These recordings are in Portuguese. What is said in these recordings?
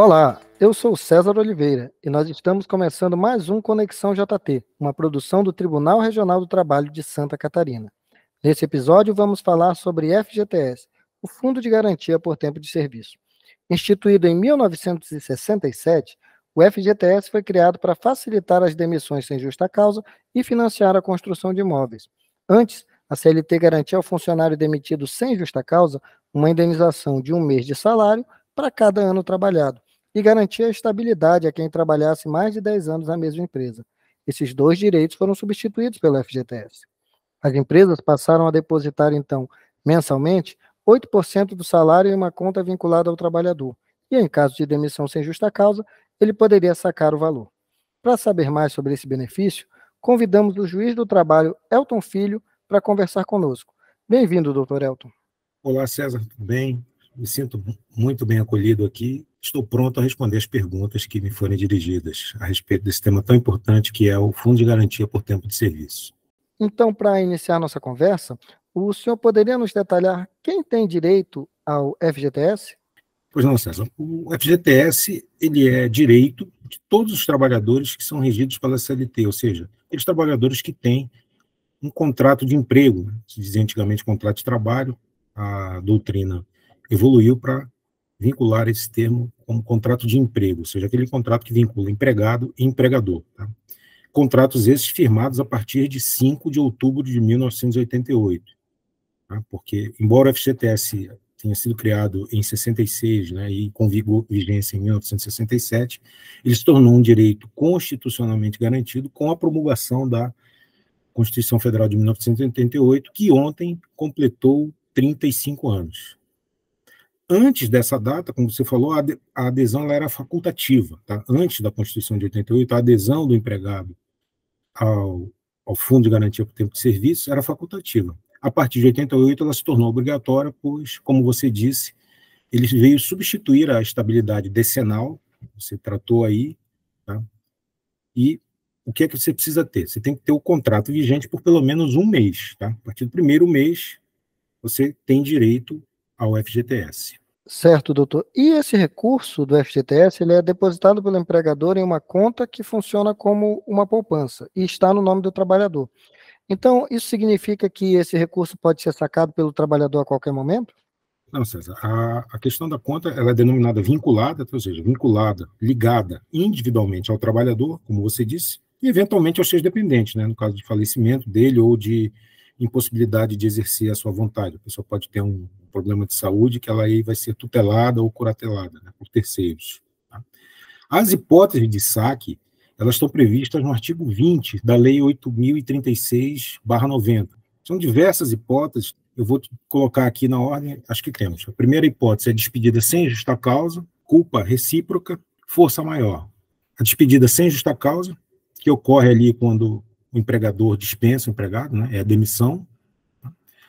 Olá, eu sou César Oliveira e nós estamos começando mais um Conexão JT, uma produção do Tribunal Regional do Trabalho de Santa Catarina. Nesse episódio, vamos falar sobre FGTS, o Fundo de Garantia por Tempo de Serviço. Instituído em 1967, o FGTS foi criado para facilitar as demissões sem justa causa e financiar a construção de imóveis. Antes, a CLT garantia ao funcionário demitido sem justa causa uma indenização de um mês de salário para cada ano trabalhado e garantia a estabilidade a quem trabalhasse mais de 10 anos na mesma empresa. Esses dois direitos foram substituídos pelo FGTS. As empresas passaram a depositar, então, mensalmente, 8% do salário em uma conta vinculada ao trabalhador, e em caso de demissão sem justa causa, ele poderia sacar o valor. Para saber mais sobre esse benefício, convidamos o juiz do trabalho Elton Filho para conversar conosco. Bem-vindo, doutor Elton. Olá, César, tudo bem? Me sinto muito bem acolhido aqui Estou pronto a responder as perguntas que me forem dirigidas a respeito desse tema tão importante que é o Fundo de Garantia por Tempo de Serviço. Então, para iniciar nossa conversa, o senhor poderia nos detalhar quem tem direito ao FGTS? Pois não, César. O FGTS ele é direito de todos os trabalhadores que são regidos pela CLT, ou seja, aqueles trabalhadores que têm um contrato de emprego, né? se dizia antigamente contrato de trabalho, a doutrina evoluiu para vincular esse termo como contrato de emprego, ou seja, aquele contrato que vincula empregado e empregador. Tá? Contratos esses firmados a partir de 5 de outubro de 1988, tá? porque, embora o FGTS tenha sido criado em 66 né, e com vigência em 1967, ele se tornou um direito constitucionalmente garantido com a promulgação da Constituição Federal de 1988, que ontem completou 35 anos. Antes dessa data, como você falou, a adesão era facultativa. Tá? Antes da Constituição de 88, a adesão do empregado ao, ao Fundo de Garantia por Tempo de Serviço era facultativa. A partir de 88, ela se tornou obrigatória, pois, como você disse, ele veio substituir a estabilidade decenal, você tratou aí, tá? e o que é que você precisa ter? Você tem que ter o contrato vigente por pelo menos um mês. Tá? A partir do primeiro mês, você tem direito ao FGTS. Certo, doutor. E esse recurso do FGTS ele é depositado pelo empregador em uma conta que funciona como uma poupança e está no nome do trabalhador. Então, isso significa que esse recurso pode ser sacado pelo trabalhador a qualquer momento? Não, César. A, a questão da conta ela é denominada vinculada, ou seja, vinculada, ligada individualmente ao trabalhador, como você disse, e eventualmente aos seus dependentes, né, no caso de falecimento dele ou de impossibilidade de exercer a sua vontade. A pessoa pode ter um problema de saúde que ela aí vai ser tutelada ou curatelada né, por terceiros. Tá? As hipóteses de saque, elas estão previstas no artigo 20 da Lei 8.036-90. São diversas hipóteses, eu vou colocar aqui na ordem as que temos. A primeira hipótese é despedida sem justa causa, culpa recíproca, força maior. A despedida sem justa causa, que ocorre ali quando o empregador dispensa o empregado, né? é a demissão.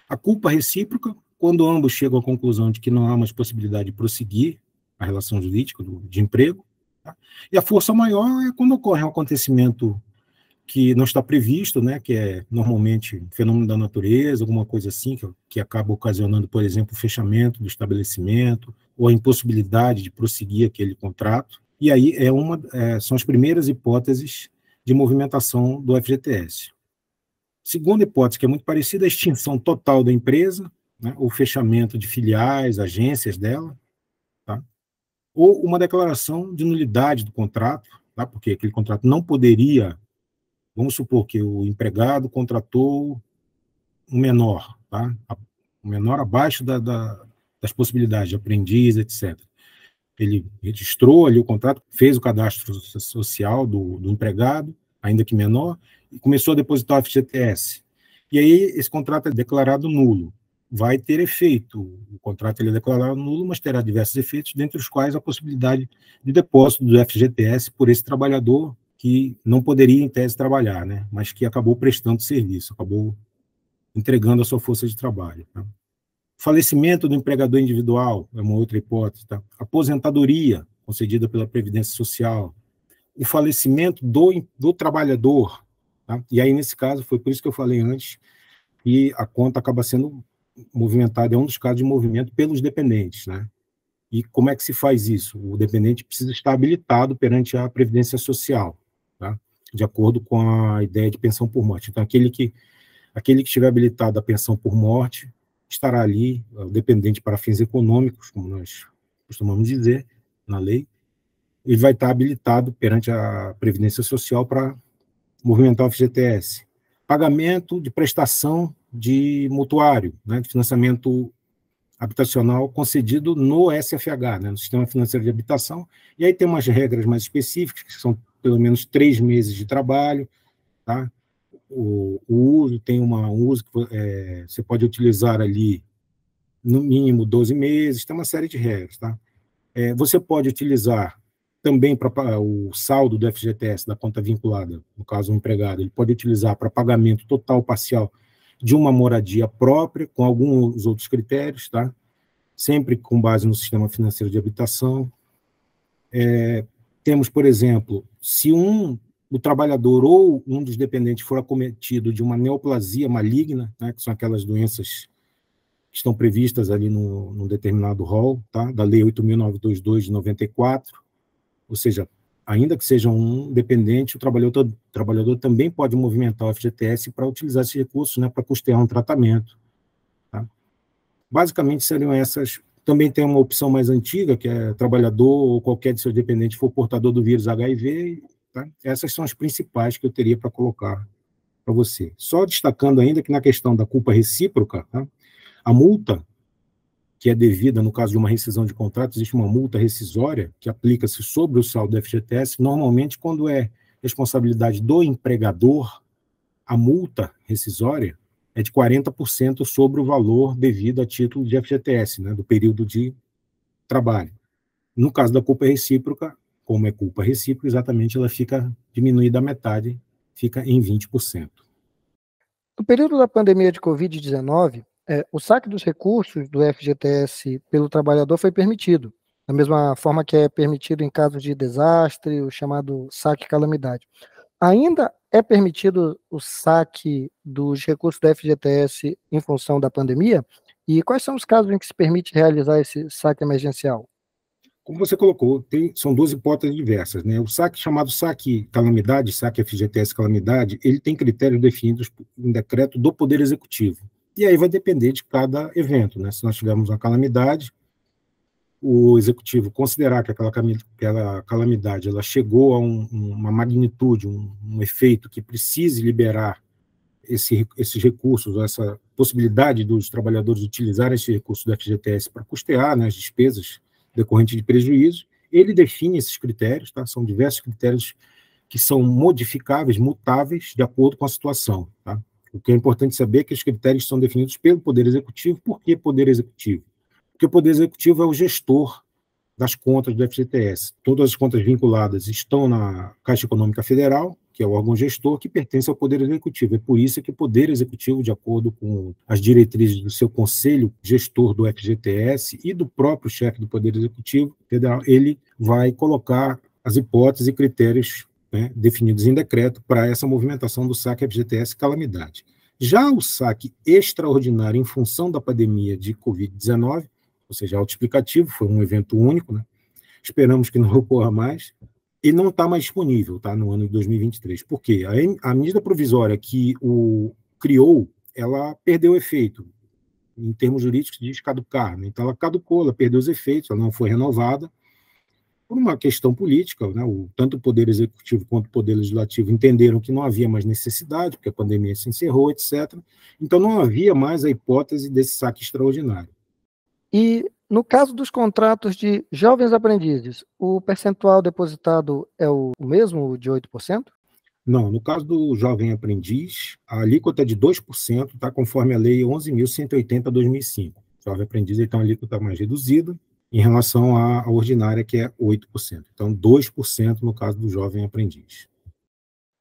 A culpa recíproca, quando ambos chegam à conclusão de que não há mais possibilidade de prosseguir a relação jurídica do, de emprego. Tá? E a força maior é quando ocorre um acontecimento que não está previsto, né, que é normalmente um fenômeno da natureza, alguma coisa assim, que, que acaba ocasionando, por exemplo, o fechamento do estabelecimento ou a impossibilidade de prosseguir aquele contrato. E aí é uma, é, são as primeiras hipóteses de movimentação do FGTS. Segunda hipótese, que é muito parecida, a extinção total da empresa, né, ou fechamento de filiais, agências dela, tá? ou uma declaração de nulidade do contrato, tá? porque aquele contrato não poderia, vamos supor que o empregado contratou um menor, tá? um menor abaixo da, da, das possibilidades de aprendiz, etc ele registrou ali o contrato, fez o cadastro social do, do empregado, ainda que menor, e começou a depositar o FGTS. E aí esse contrato é declarado nulo. Vai ter efeito, o contrato ele é declarado nulo, mas terá diversos efeitos, dentre os quais a possibilidade de depósito do FGTS por esse trabalhador que não poderia, em tese, trabalhar, né? mas que acabou prestando serviço, acabou entregando a sua força de trabalho. Né? Falecimento do empregador individual é uma outra hipótese. Tá? Aposentadoria concedida pela Previdência Social. O falecimento do, do trabalhador. Tá? E aí, nesse caso, foi por isso que eu falei antes, que a conta acaba sendo movimentada, é um dos casos de movimento pelos dependentes. Né? E como é que se faz isso? O dependente precisa estar habilitado perante a Previdência Social, tá? de acordo com a ideia de pensão por morte. Então, aquele que, aquele que estiver habilitado à pensão por morte estará ali eh, dependente para fins econômicos, como nós costumamos dizer na lei, ele vai estar habilitado perante a Previdência Social para movimentar o FGTS. Pagamento de prestação de mutuário, né, de financiamento habitacional concedido no SFH, né, no Sistema Financeiro de Habitação. E aí tem umas regras mais específicas, que são pelo menos três meses de trabalho, tá? o, o uso, tem uma, um uso que é, você pode utilizar ali no mínimo 12 meses, tem uma série de regras, tá? É, você pode utilizar também para o saldo do FGTS da conta vinculada, no caso o empregado, ele pode utilizar para pagamento total parcial de uma moradia própria, com alguns outros critérios, tá? Sempre com base no sistema financeiro de habitação. É, temos, por exemplo, se um o trabalhador ou um dos dependentes for acometido de uma neoplasia maligna, né, que são aquelas doenças que estão previstas ali no, num determinado rol, tá, da Lei 8.922 de 94, ou seja, ainda que seja um dependente, o trabalhador, o trabalhador também pode movimentar o FGTS para utilizar esse recurso, né, para custear um tratamento. Tá? Basicamente seriam essas. Também tem uma opção mais antiga, que é trabalhador ou qualquer de seus dependentes for portador do vírus HIV Tá? Essas são as principais que eu teria para colocar para você. Só destacando ainda que na questão da culpa recíproca, tá? a multa que é devida no caso de uma rescisão de contrato, existe uma multa rescisória que aplica-se sobre o saldo do FGTS, normalmente quando é responsabilidade do empregador, a multa rescisória é de 40% sobre o valor devido a título de FGTS, né, do período de trabalho. No caso da culpa recíproca, como é culpa recíproca, exatamente ela fica diminuída a metade, fica em 20%. No período da pandemia de Covid-19, é, o saque dos recursos do FGTS pelo trabalhador foi permitido, da mesma forma que é permitido em casos de desastre, o chamado saque calamidade. Ainda é permitido o saque dos recursos do FGTS em função da pandemia? E quais são os casos em que se permite realizar esse saque emergencial? Como você colocou, tem, são duas hipóteses diversas. Né? O saque, chamado saque calamidade, saque FGTS calamidade, ele tem critérios definidos em decreto do Poder Executivo. E aí vai depender de cada evento. Né? Se nós tivermos uma calamidade, o Executivo considerar que aquela, aquela calamidade ela chegou a um, uma magnitude, um, um efeito que precise liberar esse, esses recursos, essa possibilidade dos trabalhadores utilizarem esse recurso do FGTS para custear né, as despesas decorrente de prejuízo. Ele define esses critérios, tá? são diversos critérios que são modificáveis, mutáveis, de acordo com a situação. Tá? O que é importante saber é que os critérios são definidos pelo Poder Executivo. Por que Poder Executivo? Porque o Poder Executivo é o gestor das contas do FGTS. Todas as contas vinculadas estão na Caixa Econômica Federal, que é o órgão gestor que pertence ao Poder Executivo. É por isso que o Poder Executivo, de acordo com as diretrizes do seu conselho gestor do FGTS e do próprio chefe do Poder Executivo Federal, ele vai colocar as hipóteses e critérios né, definidos em decreto para essa movimentação do saque FGTS calamidade. Já o saque extraordinário em função da pandemia de Covid-19, ou seja, autoexplicativo, foi um evento único, né? esperamos que não ocorra mais, ele não está mais disponível tá, no ano de 2023. Por quê? A, a medida provisória que o criou, ela perdeu efeito. Em termos jurídicos, diz caducar. Né? Então, ela caducou, ela perdeu os efeitos, ela não foi renovada. Por uma questão política, né? o, tanto o Poder Executivo quanto o Poder Legislativo entenderam que não havia mais necessidade, porque a pandemia se encerrou, etc. Então, não havia mais a hipótese desse saque extraordinário. E no caso dos contratos de jovens aprendizes, o percentual depositado é o mesmo de 8%? Não, no caso do jovem aprendiz, a alíquota é de 2%, tá, conforme a Lei 11.180-2005. Jovem aprendiz tem então, uma alíquota é mais reduzida em relação à ordinária, que é 8%. Então, 2% no caso do jovem aprendiz.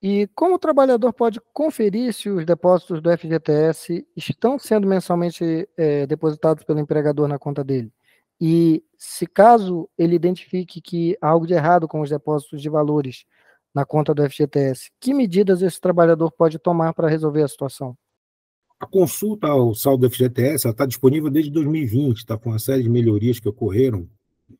E como o trabalhador pode conferir se os depósitos do FGTS estão sendo mensalmente é, depositados pelo empregador na conta dele? E se caso ele identifique que há algo de errado com os depósitos de valores na conta do FGTS, que medidas esse trabalhador pode tomar para resolver a situação? A consulta ao saldo do FGTS está disponível desde 2020, está com uma série de melhorias que ocorreram,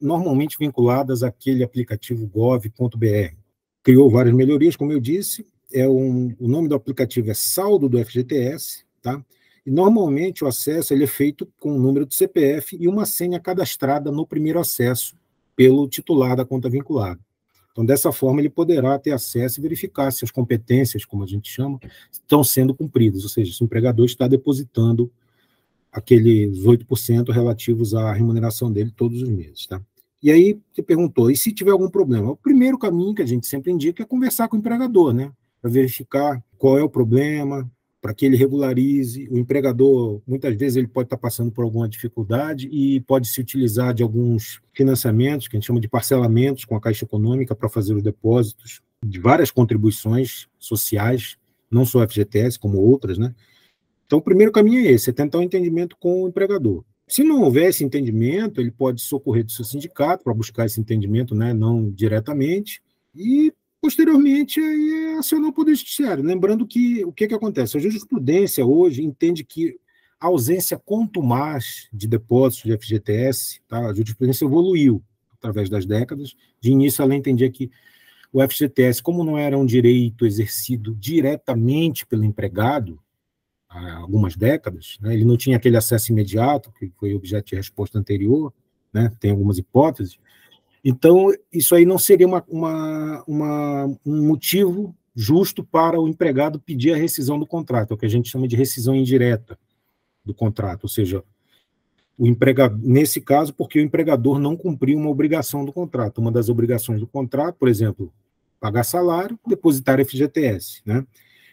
normalmente vinculadas àquele aplicativo gov.br. Criou várias melhorias, como eu disse, é um, o nome do aplicativo é Saldo do FGTS, tá? E normalmente o acesso ele é feito com o número de CPF e uma senha cadastrada no primeiro acesso pelo titular da conta vinculada. Então, dessa forma, ele poderá ter acesso e verificar se as competências, como a gente chama, estão sendo cumpridas, ou seja, se o empregador está depositando aqueles 8% relativos à remuneração dele todos os meses. Tá? E aí, você perguntou, e se tiver algum problema? O primeiro caminho que a gente sempre indica é conversar com o empregador, né? Para verificar qual é o problema, para que ele regularize. O empregador, muitas vezes, ele pode estar passando por alguma dificuldade e pode se utilizar de alguns financiamentos, que a gente chama de parcelamentos com a Caixa Econômica para fazer os depósitos de várias contribuições sociais, não só a FGTS, como outras, né? Então, o primeiro caminho é esse, é tentar um entendimento com o empregador. Se não houver esse entendimento, ele pode socorrer do seu sindicato para buscar esse entendimento, né, não diretamente, e Posteriormente, aí acionou o Poder Judiciário. Lembrando que o que, que acontece? A jurisprudência hoje entende que a ausência contumaz de depósitos de FGTS, tá? a jurisprudência evoluiu através das décadas. De início, ela entendia que o FGTS, como não era um direito exercido diretamente pelo empregado, há algumas décadas, né, ele não tinha aquele acesso imediato, que foi objeto de resposta anterior, né, tem algumas hipóteses, então, isso aí não seria uma, uma, uma, um motivo justo para o empregado pedir a rescisão do contrato, é o que a gente chama de rescisão indireta do contrato, ou seja, o empregado nesse caso, porque o empregador não cumpriu uma obrigação do contrato. Uma das obrigações do contrato, por exemplo, pagar salário, depositar FGTS. Né?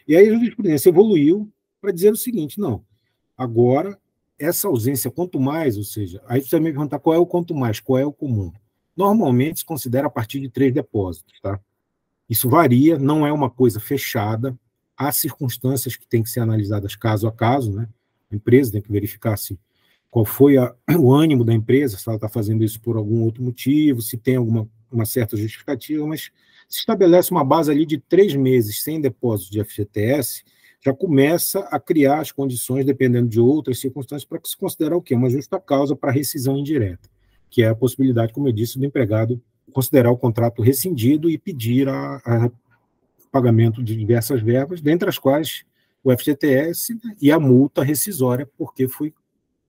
E aí a jurisprudência evoluiu para dizer o seguinte: não, agora essa ausência, quanto mais, ou seja, aí você vai me perguntar qual é o quanto mais, qual é o comum. Normalmente se considera a partir de três depósitos, tá? Isso varia, não é uma coisa fechada. Há circunstâncias que têm que ser analisadas caso a caso, né? A empresa tem que verificar se qual foi a, o ânimo da empresa, se ela está fazendo isso por algum outro motivo, se tem alguma uma certa justificativa, mas se estabelece uma base ali de três meses sem depósito de FGTS, já começa a criar as condições, dependendo de outras circunstâncias, para que se considere o quê? Uma justa causa para rescisão indireta que é a possibilidade, como eu disse, do empregado considerar o contrato rescindido e pedir a, a pagamento de diversas verbas, dentre as quais o FGTS e a multa rescisória, porque foi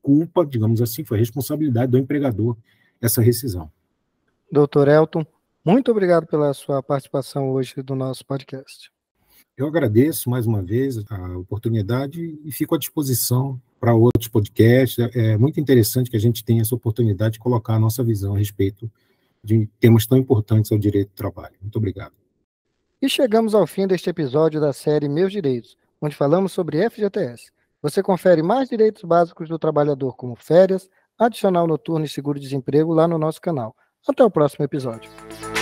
culpa, digamos assim, foi responsabilidade do empregador essa rescisão. Doutor Elton, muito obrigado pela sua participação hoje do nosso podcast. Eu agradeço mais uma vez a oportunidade e fico à disposição para outros podcasts. É, é muito interessante que a gente tenha essa oportunidade de colocar a nossa visão a respeito de temas tão importantes ao direito do trabalho. Muito obrigado. E chegamos ao fim deste episódio da série Meus Direitos, onde falamos sobre FGTS. Você confere mais direitos básicos do trabalhador, como férias, adicional noturno e seguro-desemprego, lá no nosso canal. Até o próximo episódio.